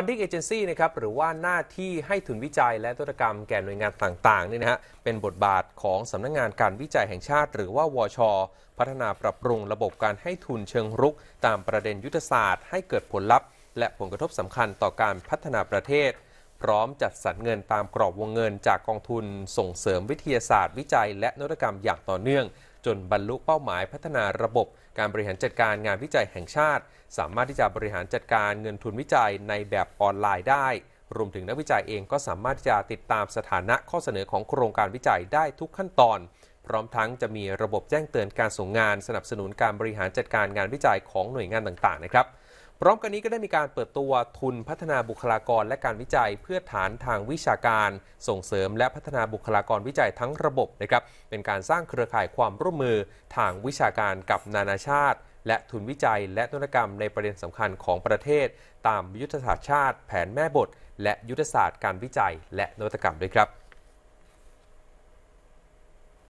funding agency นะครับหรือว่าหน้าที่ให้ทุนวิจัยและตุรกรรมแก่หน่วยงานต่างๆนี่นะฮะเป็นบทบาทของสำนักงงานการวิจัยแห่งชาติหรือว่า วช พัฒนาปรับปรุงระบบการให้ทุนเชิงรุกตามประเด็นยุทธศาสตร์ให้เกิดผลลัพธ์ และผลกระทบสำคัญต่อการพัฒนาประเทศพร้อมจัดสรรเงินตามกรอบวงเงินจากกองทุนส่งเสริมวิทยาศาสตร์ วิจัยและนวัตกรรมอย่างต่อเนื่องจนบรรลุเป้าหมายพัฒนาระบบ การบริหารจัดการงานวิจัยแห่งชาติ สามารถที่จะบริหารจัดการเงินทุนวิจัยในแบบออนไลน์ได้ รวมถึงนักวิจัยเองก็สามารถที่จะติดตามสถานะข้อเสนอของโครงการวิจัยได้ทุกขั้นตอนพร้อมทั้งจะมีระบบแจ้งเตือนการส่งงาน สนับสนุนการบริหารจัดการงานวิจัยของหน่วยงานต่างๆ นะครับพร้อมกันนี้ก็ได้มีการเปิดตัวทุนพัฒนาบุคลากร และการวิจัยเพื่อฐานทางวิชาการ ส่งเสริมและพัฒนาบุคลากรวิจัยทั้งระบบนะครับ เป็นการสร้างเครือข่ายความร่วมมือทางวิชาการกับนานาชาติและทุนวิจัย และนวัตกรรม ในประเด็นสำคัญของประเทศ ตามยุทธศาสตร์ชาติ แผนแม่บท และยุทธศาสตร์การวิจัย และนวัตกรรมด้วยครับ